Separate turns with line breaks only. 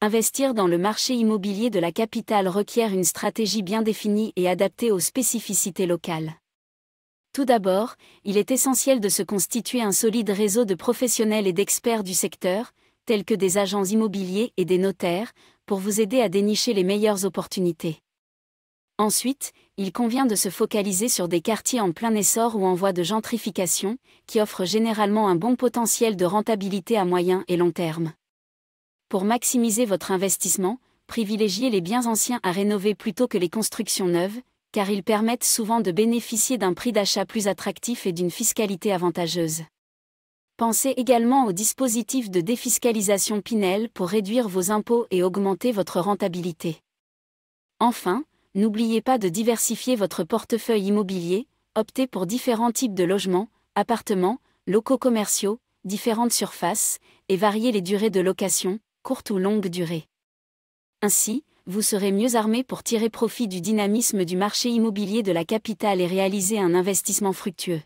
Investir dans le marché immobilier de la capitale requiert une stratégie bien définie et adaptée aux spécificités locales. Tout d'abord, il est essentiel de se constituer un solide réseau de professionnels et d'experts du secteur, tels que des agents immobiliers et des notaires, pour vous aider à dénicher les meilleures opportunités. Ensuite, il convient de se focaliser sur des quartiers en plein essor ou en voie de gentrification, qui offrent généralement un bon potentiel de rentabilité à moyen et long terme. Pour maximiser votre investissement, privilégiez les biens anciens à rénover plutôt que les constructions neuves, car ils permettent souvent de bénéficier d'un prix d'achat plus attractif et d'une fiscalité avantageuse. Pensez également au dispositif de défiscalisation Pinel pour réduire vos impôts et augmenter votre rentabilité. Enfin, n'oubliez pas de diversifier votre portefeuille immobilier, optez pour différents types de logements, appartements, locaux commerciaux, différentes surfaces, et variez les durées de location, courte ou longue durée. Ainsi, vous serez mieux armé pour tirer profit du dynamisme du marché immobilier de la capitale et réaliser un investissement fructueux.